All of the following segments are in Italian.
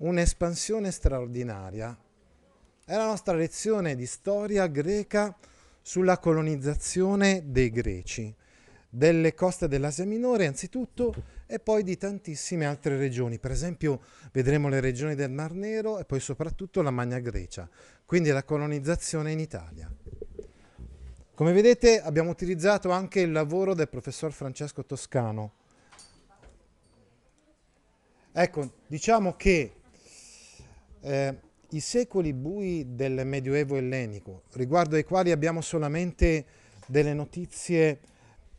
un'espansione straordinaria. È la nostra lezione di storia greca sulla colonizzazione dei greci, delle coste dell'Asia Minore anzitutto e poi di tantissime altre regioni. Per esempio vedremo le regioni del Mar Nero e poi soprattutto la Magna Grecia, quindi la colonizzazione in Italia. Come vedete abbiamo utilizzato anche il lavoro del professor Francesco Toscano. Ecco, diciamo che eh, i secoli bui del Medioevo ellenico, riguardo ai quali abbiamo solamente delle notizie,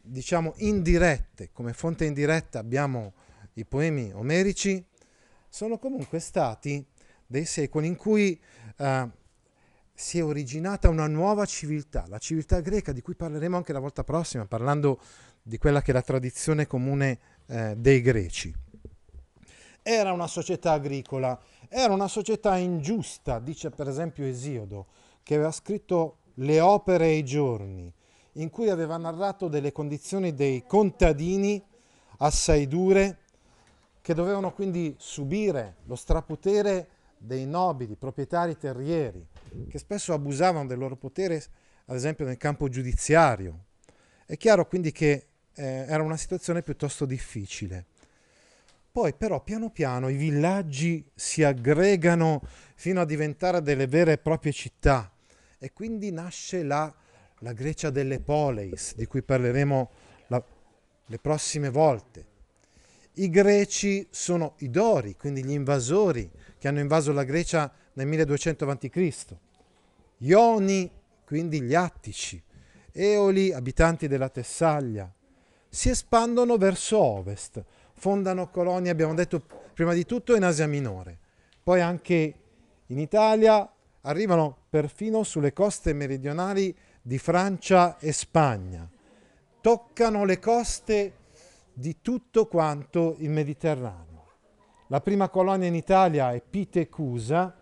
diciamo, indirette, come fonte indiretta abbiamo i poemi omerici, sono comunque stati dei secoli in cui eh, si è originata una nuova civiltà, la civiltà greca di cui parleremo anche la volta prossima, parlando di quella che è la tradizione comune eh, dei greci. Era una società agricola era una società ingiusta, dice per esempio Esiodo, che aveva scritto le opere e i giorni, in cui aveva narrato delle condizioni dei contadini assai dure, che dovevano quindi subire lo strapotere dei nobili, proprietari terrieri, che spesso abusavano del loro potere, ad esempio nel campo giudiziario. È chiaro quindi che eh, era una situazione piuttosto difficile. Poi però piano piano i villaggi si aggregano fino a diventare delle vere e proprie città e quindi nasce la, la Grecia delle poleis, di cui parleremo la, le prossime volte. I greci sono i Dori, quindi gli invasori che hanno invaso la Grecia nel 1200 a.C. Ioni, quindi gli Attici, Eoli, abitanti della Tessaglia, si espandono verso ovest, fondano colonie, abbiamo detto prima di tutto in Asia Minore, poi anche in Italia, arrivano perfino sulle coste meridionali di Francia e Spagna, toccano le coste di tutto quanto il Mediterraneo. La prima colonia in Italia è Pitecusa,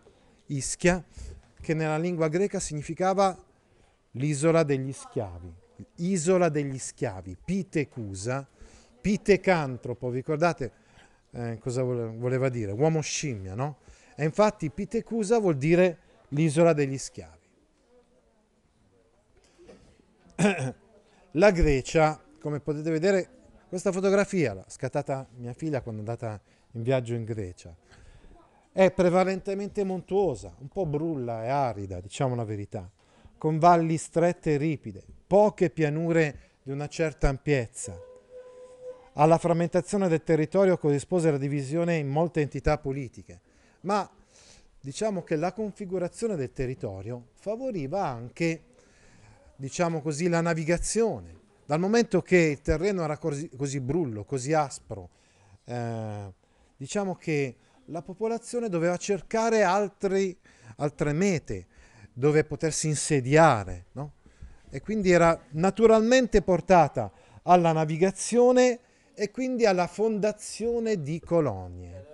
Ischia, che nella lingua greca significava l'isola degli schiavi, isola degli schiavi, Pitecusa, pitecantropo, vi ricordate eh, cosa voleva dire? Uomo scimmia, no? E infatti Pitecusa vuol dire l'isola degli schiavi. La Grecia, come potete vedere, questa fotografia, scattata mia figlia quando è andata in viaggio in Grecia, è prevalentemente montuosa, un po' brulla e arida, diciamo la verità, con valli strette e ripide, poche pianure di una certa ampiezza, alla frammentazione del territorio corrispose la divisione in molte entità politiche, ma diciamo che la configurazione del territorio favoriva anche, diciamo così, la navigazione. Dal momento che il terreno era così, così brullo, così aspro, eh, diciamo che la popolazione doveva cercare altri, altre mete dove potersi insediare, no? E quindi era naturalmente portata alla navigazione e quindi alla fondazione di colonie.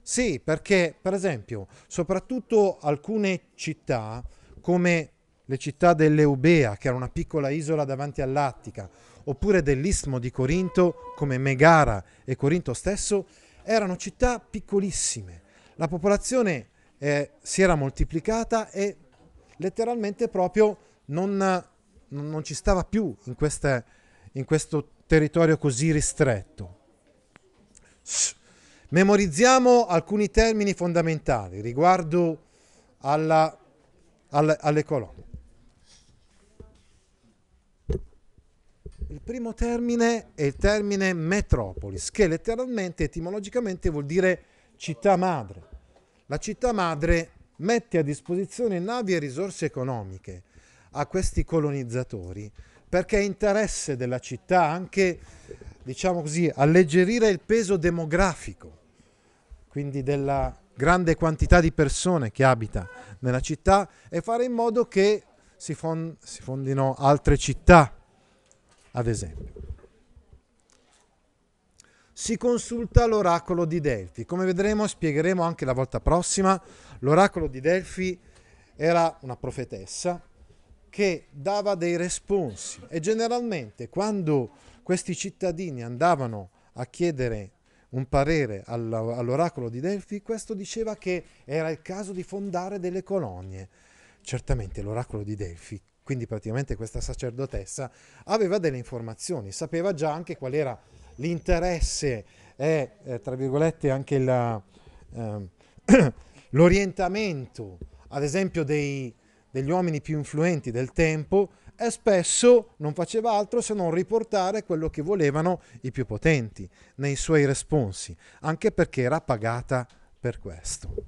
Sì, perché per esempio, soprattutto alcune città come le città dell'Eubea, che era una piccola isola davanti all'Attica, oppure dell'Istmo di Corinto, come Megara e Corinto stesso, erano città piccolissime. La popolazione eh, si era moltiplicata e letteralmente proprio non, non ci stava più in, queste, in questo territorio così ristretto. Memorizziamo alcuni termini fondamentali riguardo alla, alla, alle colonne. Il primo termine è il termine metropolis, che letteralmente, etimologicamente vuol dire città madre. La città madre mette a disposizione navi e risorse economiche a questi colonizzatori perché è interesse della città anche, diciamo così, alleggerire il peso demografico, quindi della grande quantità di persone che abita nella città e fare in modo che si, fond- si fondino altre città, ad esempio. Si consulta l'oracolo di Delfi. Come vedremo, spiegheremo anche la volta prossima, l'oracolo di Delfi era una profetessa che dava dei responsi e generalmente quando questi cittadini andavano a chiedere un parere all'oracolo di Delfi, questo diceva che era il caso di fondare delle colonie. Certamente l'oracolo di Delfi, quindi praticamente questa sacerdotessa, aveva delle informazioni, sapeva già anche qual era l'interesse e, eh, tra virgolette, anche la, eh, l'orientamento, ad esempio, dei, degli uomini più influenti del tempo e spesso non faceva altro se non riportare quello che volevano i più potenti nei suoi responsi, anche perché era pagata per questo.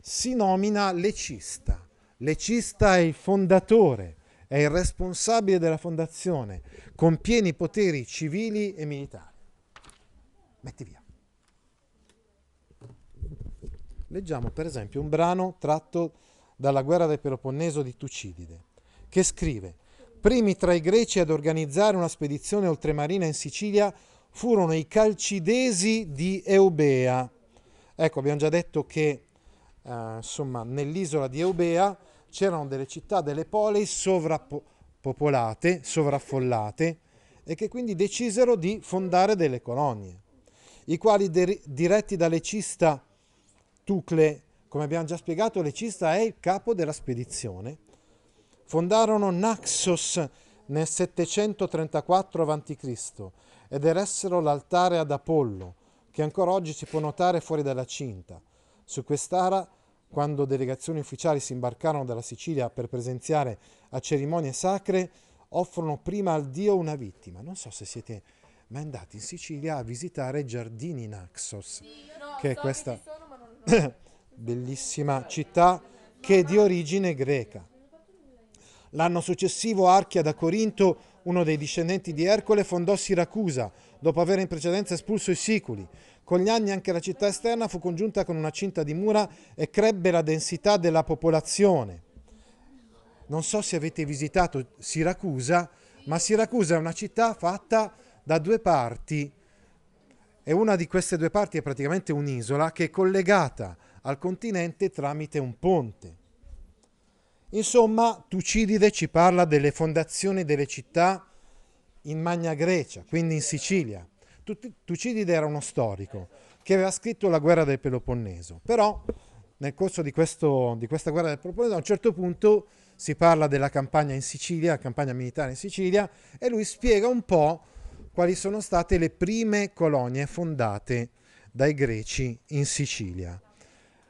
Si nomina Lecista. Lecista è il fondatore, è il responsabile della fondazione, con pieni poteri civili e militari. Metti via. Leggiamo per esempio un brano tratto dalla guerra del Peloponneso di Tucidide, che scrive Primi tra i greci ad organizzare una spedizione oltremarina in Sicilia furono i calcidesi di Eubea. Ecco, abbiamo già detto che eh, insomma, nell'isola di Eubea c'erano delle città, delle polei sovrappopolate, sovraffollate, e che quindi decisero di fondare delle colonie, i quali diretti da lecista Tucle, come abbiamo già spiegato, l'ecista è il capo della spedizione. Fondarono Naxos nel 734 a.C. ed eressero l'altare ad Apollo, che ancora oggi si può notare fuori dalla cinta. Su quest'ara, quando delegazioni ufficiali si imbarcarono dalla Sicilia per presenziare a cerimonie sacre, offrono prima al dio una vittima. Non so se siete mai andati in Sicilia a visitare i giardini Naxos, che è questa bellissima città che è di origine greca. L'anno successivo Archia da Corinto, uno dei discendenti di Ercole, fondò Siracusa, dopo aver in precedenza espulso i siculi. Con gli anni anche la città esterna fu congiunta con una cinta di mura e crebbe la densità della popolazione. Non so se avete visitato Siracusa, ma Siracusa è una città fatta da due parti e una di queste due parti è praticamente un'isola che è collegata al continente tramite un ponte. Insomma, Tucidide ci parla delle fondazioni delle città in Magna Grecia, quindi in Sicilia. Tucidide era uno storico che aveva scritto la guerra del Peloponneso, però nel corso di, questo, di questa guerra del Peloponneso a un certo punto si parla della campagna in Sicilia, la campagna militare in Sicilia, e lui spiega un po' quali sono state le prime colonie fondate dai greci in Sicilia.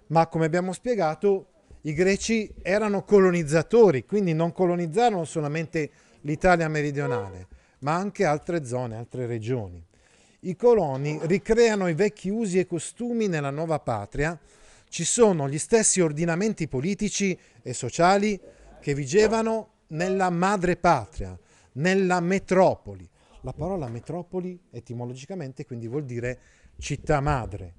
Ma come abbiamo spiegato, i greci erano colonizzatori, quindi non colonizzarono solamente l'Italia meridionale, ma anche altre zone, altre regioni. I coloni ricreano i vecchi usi e costumi nella nuova patria, ci sono gli stessi ordinamenti politici e sociali che vigevano nella madrepatria, nella metropoli. La parola metropoli etimologicamente quindi vuol dire città madre.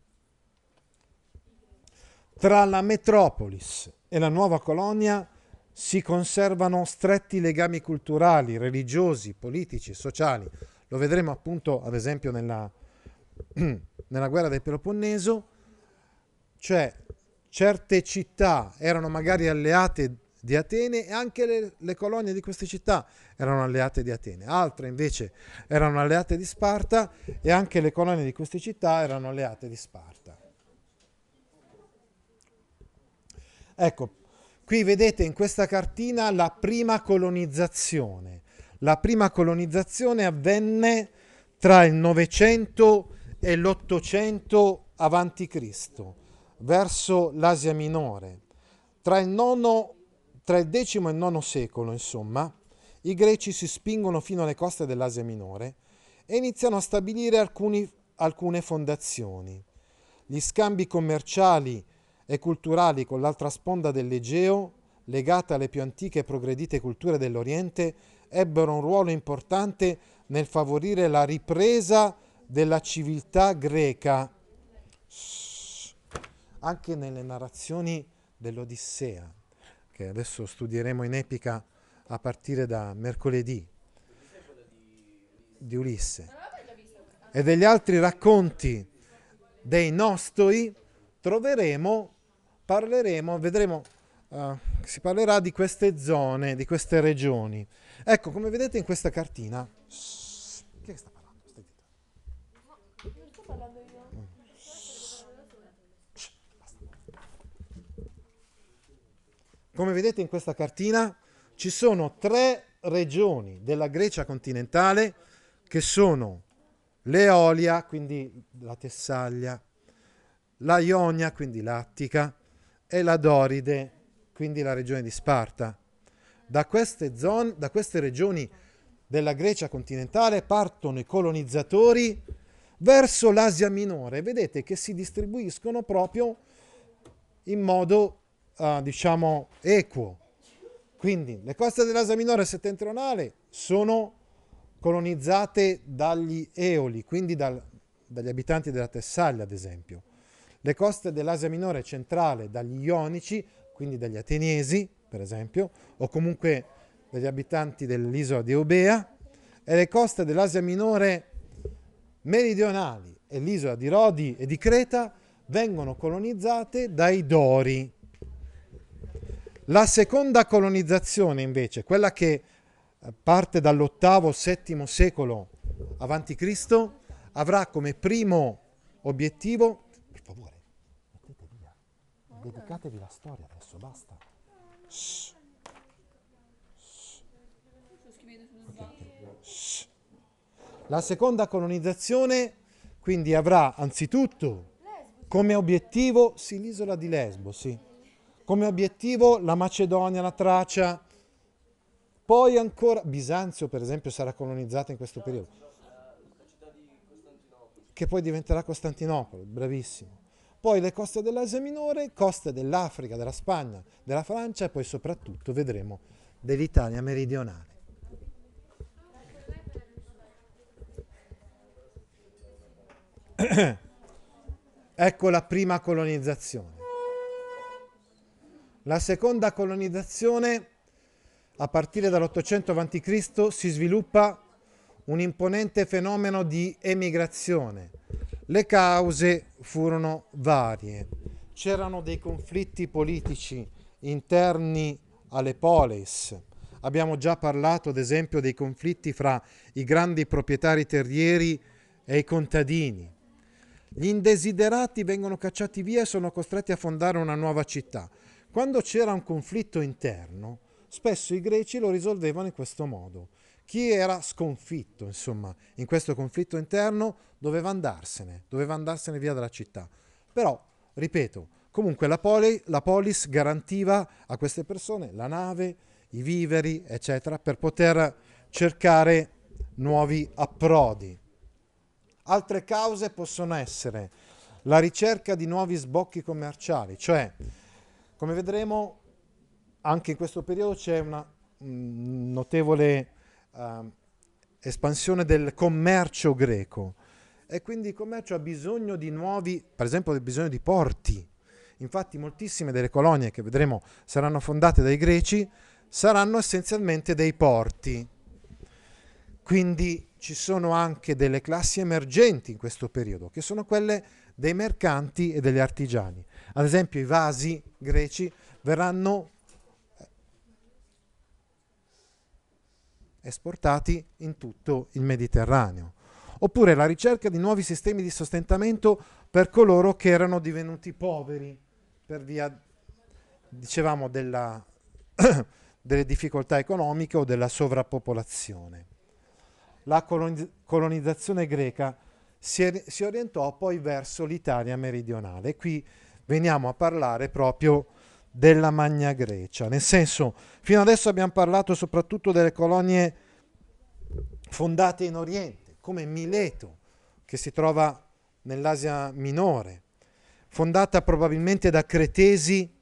Tra la metropolis e la nuova colonia si conservano stretti legami culturali, religiosi, politici, sociali. Lo vedremo appunto ad esempio nella, nella guerra del Peloponneso, cioè certe città erano magari alleate di Atene e anche le, le, colonie di queste città erano alleate di Atene, altre invece erano alleate di Sparta e anche le colonie di queste città erano alleate di Sparta. Ecco, qui vedete in questa cartina la prima colonizzazione. La prima colonizzazione avvenne tra il 900 e l'800 avanti Cristo, verso l'Asia Minore. Tra il IX tra il X e il IX secolo, insomma, i greci si spingono fino alle coste dell'Asia Minore e iniziano a stabilire alcuni, alcune fondazioni. Gli scambi commerciali e culturali con l'altra sponda dell'Egeo, legata alle più antiche e progredite culture dell'Oriente, ebbero un ruolo importante nel favorire la ripresa della civiltà greca, anche nelle narrazioni dell'Odissea epiche. Adesso studieremo in epica a partire da mercoledì di Ulisse e degli altri racconti dei nostri troveremo, parleremo, vedremo, uh, si parlerà di queste zone, di queste regioni. Ecco, come vedete in questa cartina Come vedete in questa cartina ci sono tre regioni della Grecia continentale che sono l'Eolia, quindi la Tessaglia, la Ionia, quindi l'Attica, e la Doride, quindi la regione di Sparta. Da queste, zone, da queste regioni della Grecia continentale partono i colonizzatori verso l'Asia minore. Vedete che si distribuiscono proprio in modo uh, diciamo equo. Quindi le coste dell'Asia Minore settentrionale sono colonizzate dagli Eoli, quindi dal, dagli abitanti della Tessaglia, ad esempio. Le coste dell'Asia Minore centrale dagli Ionici, quindi dagli Ateniesi, per esempio, o comunque dagli abitanti dell'isola di Eubea, e le coste dell'Asia Minore meridionali e l'isola di Rodi e di Creta vengono colonizzate dai Dori, la seconda colonizzazione invece, quella che eh, parte dall'VIII-VII secolo avanti Cristo, avrà come primo obiettivo... Per favore, mettete via, dedicatevi alla storia adesso, basta. La seconda colonizzazione quindi avrà anzitutto come obiettivo sì, l'isola di Lesbo, sì come obiettivo la Macedonia, la Tracia, poi ancora Bisanzio per esempio sarà colonizzata in questo periodo, che poi diventerà Costantinopoli, bravissimo. Poi le coste dell'Asia Minore, coste dell'Africa, della Spagna, della Francia e poi soprattutto vedremo dell'Italia meridionale. ecco la prima colonizzazione. La seconda colonizzazione, a partire dall'800 a.C., si sviluppa un imponente fenomeno di emigrazione. Le cause furono varie. C'erano dei conflitti politici interni alle polis. Abbiamo già parlato, ad esempio, dei conflitti fra i grandi proprietari terrieri e i contadini. Gli indesiderati vengono cacciati via e sono costretti a fondare una nuova città. Quando c'era un conflitto interno, spesso i greci lo risolvevano in questo modo. Chi era sconfitto, insomma, in questo conflitto interno doveva andarsene, doveva andarsene via dalla città. Però, ripeto, comunque la, poli, la polis garantiva a queste persone la nave, i viveri, eccetera, per poter cercare nuovi approdi. Altre cause possono essere la ricerca di nuovi sbocchi commerciali, cioè come vedremo, anche in questo periodo c'è una mm, notevole uh, espansione del commercio greco e quindi il commercio ha bisogno di nuovi, per esempio, ha bisogno di porti. Infatti moltissime delle colonie che vedremo saranno fondate dai greci saranno essenzialmente dei porti. Quindi ci sono anche delle classi emergenti in questo periodo, che sono quelle dei mercanti e degli artigiani. Ad esempio i vasi greci verranno eh, esportati in tutto il Mediterraneo. Oppure la ricerca di nuovi sistemi di sostentamento per coloro che erano divenuti poveri per via, dicevamo, della, delle difficoltà economiche o della sovrappopolazione. La colonizzazione greca si, si orientò poi verso l'Italia meridionale. Qui veniamo a parlare proprio della Magna Grecia. Nel senso, fino adesso abbiamo parlato soprattutto delle colonie fondate in Oriente, come Mileto, che si trova nell'Asia minore, fondata probabilmente da cretesi,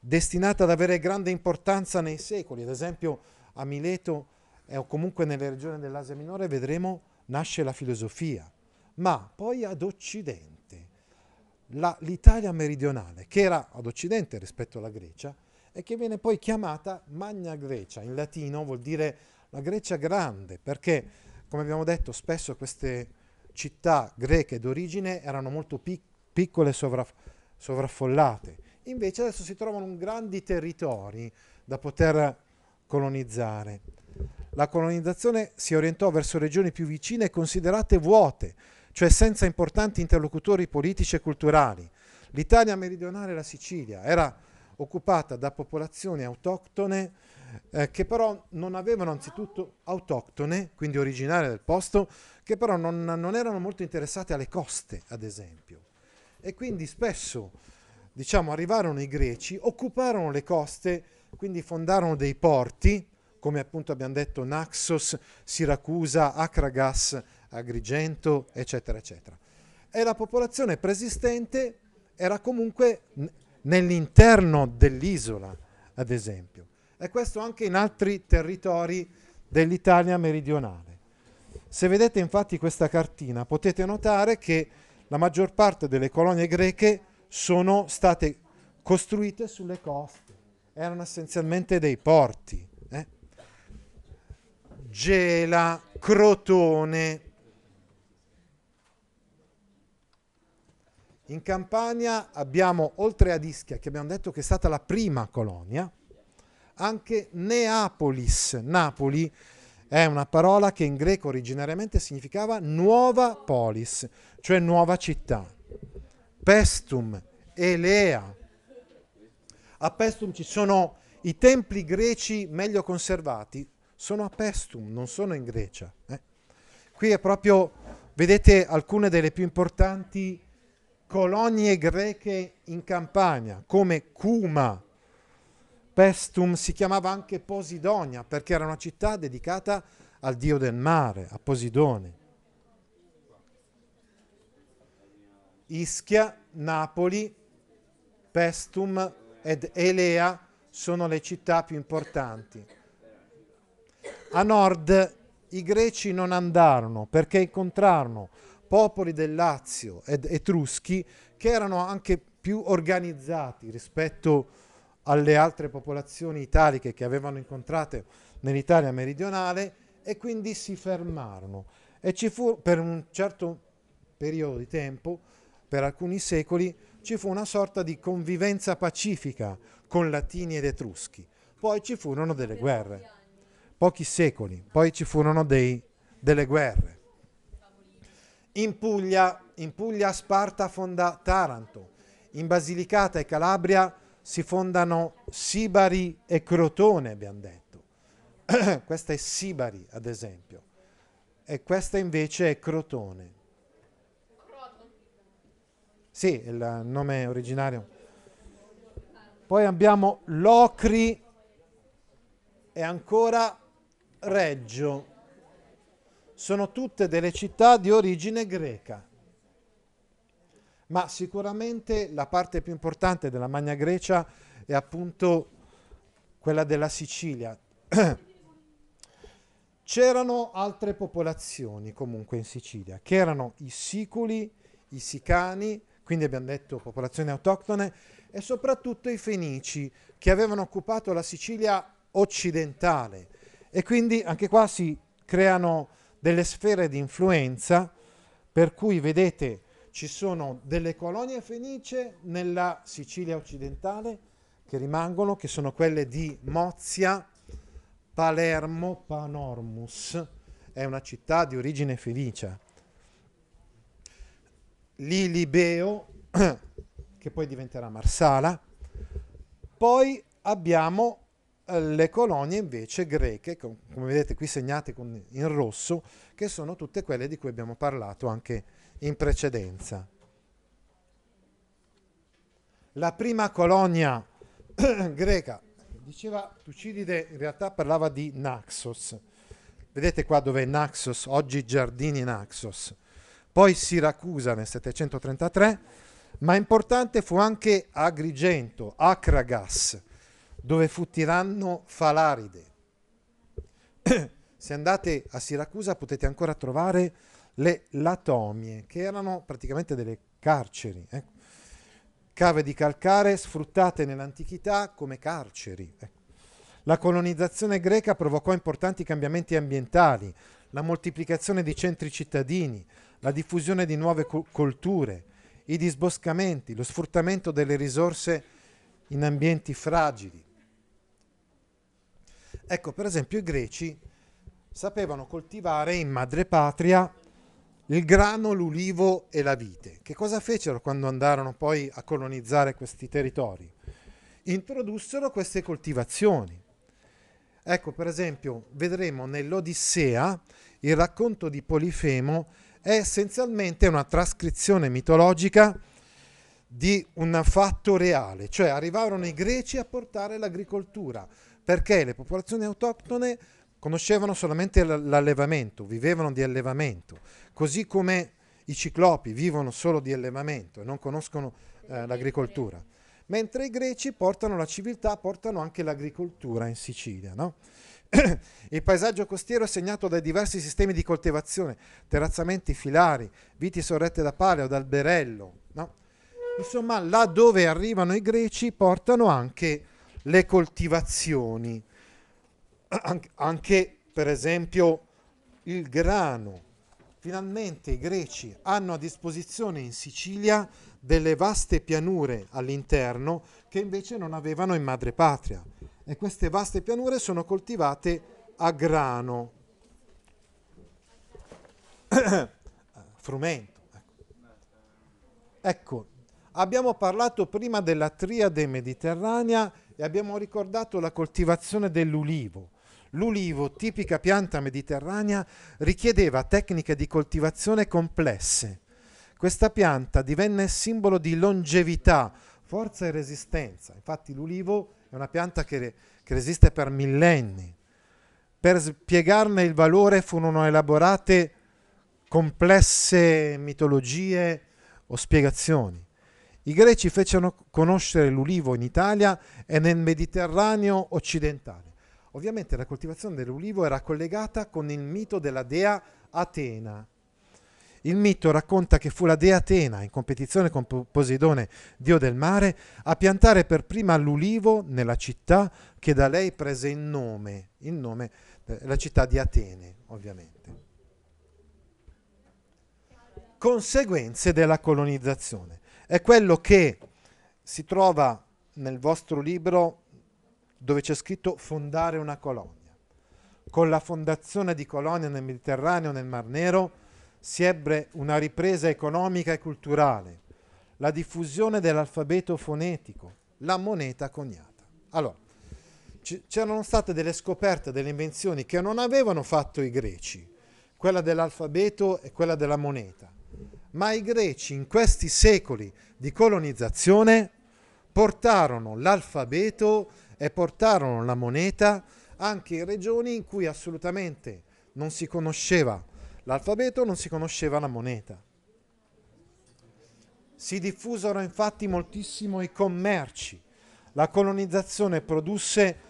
destinata ad avere grande importanza nei secoli. Ad esempio a Mileto eh, o comunque nelle regioni dell'Asia minore vedremo nasce la filosofia, ma poi ad Occidente la, l'Italia meridionale, che era ad occidente rispetto alla Grecia, e che viene poi chiamata Magna Grecia, in latino vuol dire la Grecia grande, perché, come abbiamo detto, spesso queste città greche d'origine erano molto pic- piccole e sovraff- sovraffollate. Invece adesso si trovano grandi territori da poter colonizzare. La colonizzazione si orientò verso regioni più vicine e considerate vuote, cioè senza importanti interlocutori politici e culturali. L'Italia meridionale e la Sicilia era occupata da popolazioni autoctone eh, che però non avevano anzitutto autoctone, quindi originarie del posto, che però non, non erano molto interessate alle coste, ad esempio. E quindi spesso, diciamo, arrivarono i greci, occuparono le coste, quindi fondarono dei porti, come appunto abbiamo detto Naxos, Siracusa, Acragas Agrigento, eccetera, eccetera. E la popolazione preesistente era comunque n- nell'interno dell'isola, ad esempio. E questo anche in altri territori dell'Italia meridionale. Se vedete infatti questa cartina potete notare che la maggior parte delle colonie greche sono state costruite sulle coste, erano essenzialmente dei porti. Eh? Gela, Crotone, In Campania abbiamo, oltre a Ischia, che abbiamo detto che è stata la prima colonia, anche Neapolis. Napoli è una parola che in greco originariamente significava nuova polis, cioè nuova città. Pestum, Elea. A Pestum ci sono i templi greci meglio conservati, sono a Pestum, non sono in Grecia. Eh? Qui è proprio, vedete alcune delle più importanti colonie greche in Campania, come Cuma, Pestum si chiamava anche Posidonia, perché era una città dedicata al dio del mare, a Posidone. Ischia, Napoli, Pestum ed Elea sono le città più importanti. A nord i greci non andarono perché incontrarono popoli del Lazio ed etruschi che erano anche più organizzati rispetto alle altre popolazioni italiche che avevano incontrate nell'Italia meridionale e quindi si fermarono e ci fu per un certo periodo di tempo, per alcuni secoli, ci fu una sorta di convivenza pacifica con latini ed etruschi. Poi ci furono delle guerre, pochi secoli, poi ci furono dei, delle guerre. In Puglia, in Puglia Sparta fonda Taranto, in Basilicata e Calabria si fondano Sibari e Crotone, abbiamo detto. questa è Sibari, ad esempio, e questa invece è Crotone. Sì, il nome originario. Poi abbiamo Locri e ancora Reggio sono tutte delle città di origine greca. Ma sicuramente la parte più importante della Magna Grecia è appunto quella della Sicilia. C'erano altre popolazioni comunque in Sicilia, che erano i siculi, i sicani, quindi abbiamo detto popolazioni autoctone, e soprattutto i fenici, che avevano occupato la Sicilia occidentale. E quindi anche qua si creano delle sfere di influenza, per cui vedete ci sono delle colonie fenice nella Sicilia occidentale che rimangono, che sono quelle di Mozia, Palermo, Panormus, è una città di origine fenicia. Lilibeo, che poi diventerà Marsala. Poi abbiamo le colonie invece greche, come vedete qui segnate in rosso, che sono tutte quelle di cui abbiamo parlato anche in precedenza. La prima colonia greca, diceva Tucidide, in realtà parlava di Naxos. Vedete qua dove è Naxos, oggi Giardini Naxos. Poi Siracusa nel 733, ma importante fu anche Agrigento, Acragas, dove fu tiranno Falaride. Se andate a Siracusa potete ancora trovare le latomie, che erano praticamente delle carceri, eh? cave di calcare sfruttate nell'antichità come carceri. Eh? La colonizzazione greca provocò importanti cambiamenti ambientali, la moltiplicazione di centri cittadini, la diffusione di nuove colture, i disboscamenti, lo sfruttamento delle risorse in ambienti fragili. Ecco, per esempio i greci sapevano coltivare in madrepatria il grano, l'ulivo e la vite. Che cosa fecero quando andarono poi a colonizzare questi territori? Introdussero queste coltivazioni. Ecco, per esempio, vedremo nell'Odissea il racconto di Polifemo è essenzialmente una trascrizione mitologica di un fatto reale, cioè arrivarono i greci a portare l'agricoltura, perché le popolazioni autoctone conoscevano solamente l'allevamento, vivevano di allevamento, così come i ciclopi vivono solo di allevamento e non conoscono eh, l'agricoltura. Mentre i greci portano la civiltà, portano anche l'agricoltura in Sicilia. No? Il paesaggio costiero è segnato dai diversi sistemi di coltivazione, terrazzamenti filari, viti sorrette da paleo, da alberello. No? Insomma, là dove arrivano i greci portano anche le coltivazioni, anche per esempio il grano. Finalmente i greci hanno a disposizione in Sicilia delle vaste pianure all'interno che invece non avevano in madrepatria e queste vaste pianure sono coltivate a grano. Frumento. Ecco. ecco, abbiamo parlato prima della triade mediterranea e abbiamo ricordato la coltivazione dell'ulivo. L'ulivo, tipica pianta mediterranea, richiedeva tecniche di coltivazione complesse. Questa pianta divenne simbolo di longevità, forza e resistenza. Infatti l'ulivo è una pianta che, che resiste per millenni. Per spiegarne il valore furono elaborate complesse mitologie o spiegazioni. I greci fecero conoscere l'ulivo in Italia e nel Mediterraneo occidentale. Ovviamente la coltivazione dell'ulivo era collegata con il mito della dea Atena. Il mito racconta che fu la dea Atena, in competizione con Poseidone, dio del mare, a piantare per prima l'ulivo nella città che da lei prese il nome, il nome eh, la città di Atene, ovviamente. Conseguenze della colonizzazione è quello che si trova nel vostro libro dove c'è scritto fondare una colonia. Con la fondazione di colonie nel Mediterraneo, nel Mar Nero, si ebbe una ripresa economica e culturale, la diffusione dell'alfabeto fonetico, la moneta coniata. Allora, c- c'erano state delle scoperte, delle invenzioni che non avevano fatto i greci, quella dell'alfabeto e quella della moneta ma i greci in questi secoli di colonizzazione portarono l'alfabeto e portarono la moneta anche in regioni in cui assolutamente non si conosceva l'alfabeto, non si conosceva la moneta. Si diffusero infatti moltissimo i commerci. La colonizzazione produsse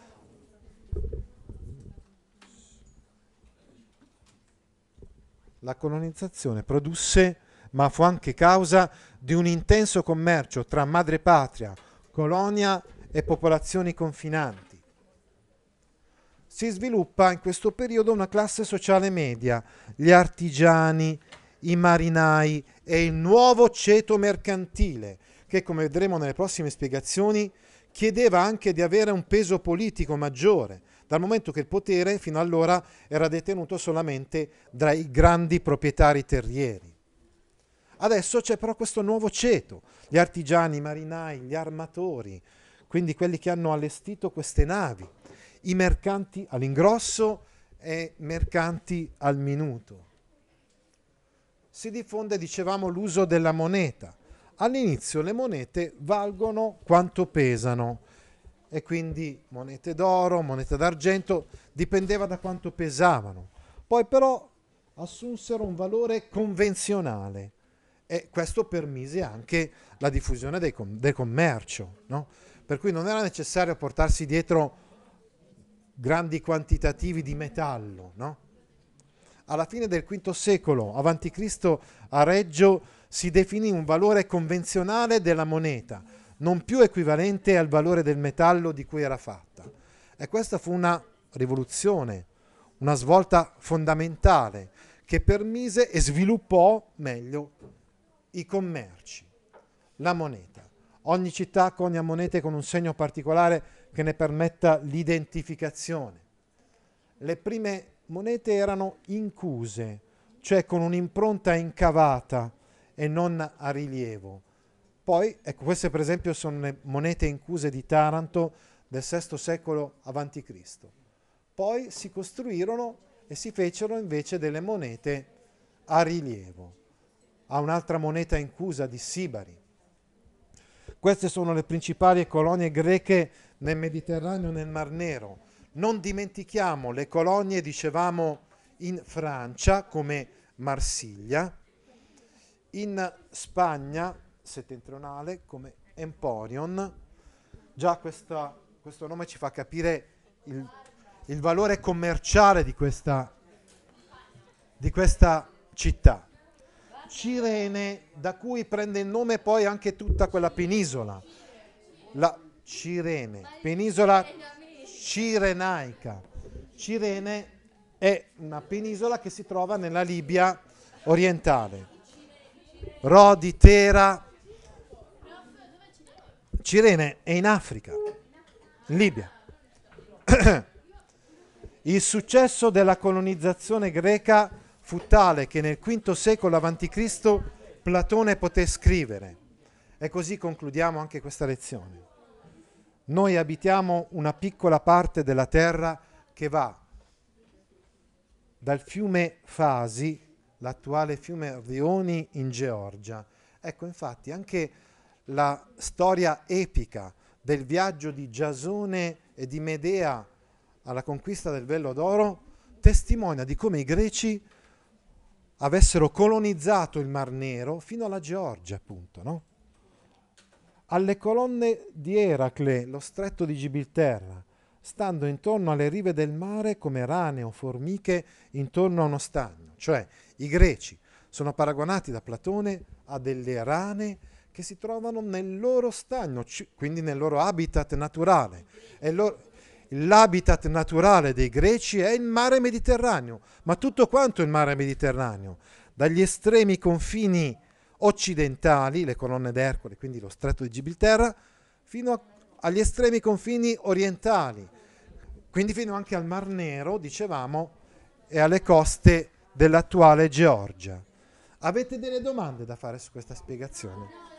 la colonizzazione produsse ma fu anche causa di un intenso commercio tra madrepatria, colonia e popolazioni confinanti. Si sviluppa in questo periodo una classe sociale media, gli artigiani, i marinai e il nuovo ceto mercantile, che come vedremo nelle prossime spiegazioni chiedeva anche di avere un peso politico maggiore, dal momento che il potere fino allora era detenuto solamente dai grandi proprietari terrieri. Adesso c'è però questo nuovo ceto, gli artigiani, i marinai, gli armatori, quindi quelli che hanno allestito queste navi, i mercanti all'ingrosso e mercanti al minuto. Si diffonde, dicevamo, l'uso della moneta. All'inizio le monete valgono quanto pesano e quindi monete d'oro, monete d'argento, dipendeva da quanto pesavano. Poi però assunsero un valore convenzionale e questo permise anche la diffusione com- del commercio, no? per cui non era necessario portarsi dietro grandi quantitativi di metallo. No? Alla fine del V secolo a.C. a Reggio si definì un valore convenzionale della moneta, non più equivalente al valore del metallo di cui era fatta. E questa fu una rivoluzione, una svolta fondamentale che permise e sviluppò meglio i commerci, la moneta. Ogni città cogna monete con un segno particolare che ne permetta l'identificazione. Le prime monete erano incuse, cioè con un'impronta incavata e non a rilievo. Poi, ecco, queste per esempio sono le monete incuse di Taranto del VI secolo a.C. Poi si costruirono e si fecero invece delle monete a rilievo a un'altra moneta incusa di Sibari. Queste sono le principali colonie greche nel Mediterraneo e nel Mar Nero. Non dimentichiamo le colonie, dicevamo, in Francia come Marsiglia, in Spagna settentrionale come Emporion. Già questa, questo nome ci fa capire il, il valore commerciale di questa, di questa città. Cirene, da cui prende il nome poi anche tutta quella penisola. La Cirene, penisola cirenaica. Cirene è una penisola che si trova nella Libia orientale. Rodi, Tera. Cirene è in Africa, in Libia. Il successo della colonizzazione greca fu tale che nel V secolo a.C. Platone poté scrivere. E così concludiamo anche questa lezione. Noi abitiamo una piccola parte della terra che va dal fiume Fasi, l'attuale fiume Rioni in Georgia. Ecco, infatti, anche la storia epica del viaggio di Giasone e di Medea alla conquista del Vello d'Oro testimonia di come i greci avessero colonizzato il Mar Nero fino alla Georgia, appunto, no? Alle colonne di Eracle, lo stretto di Gibilterra, stando intorno alle rive del mare come rane o formiche intorno a uno stagno, cioè i greci sono paragonati da Platone a delle rane che si trovano nel loro stagno, quindi nel loro habitat naturale. E loro, l'habitat naturale dei greci è il mare Mediterraneo, ma tutto quanto il mare Mediterraneo, dagli estremi confini occidentali, le colonne d'Ercole, quindi lo stretto di Gibilterra, fino a, agli estremi confini orientali, quindi fino anche al Mar Nero, dicevamo, e alle coste dell'attuale Georgia. Avete delle domande da fare su questa spiegazione?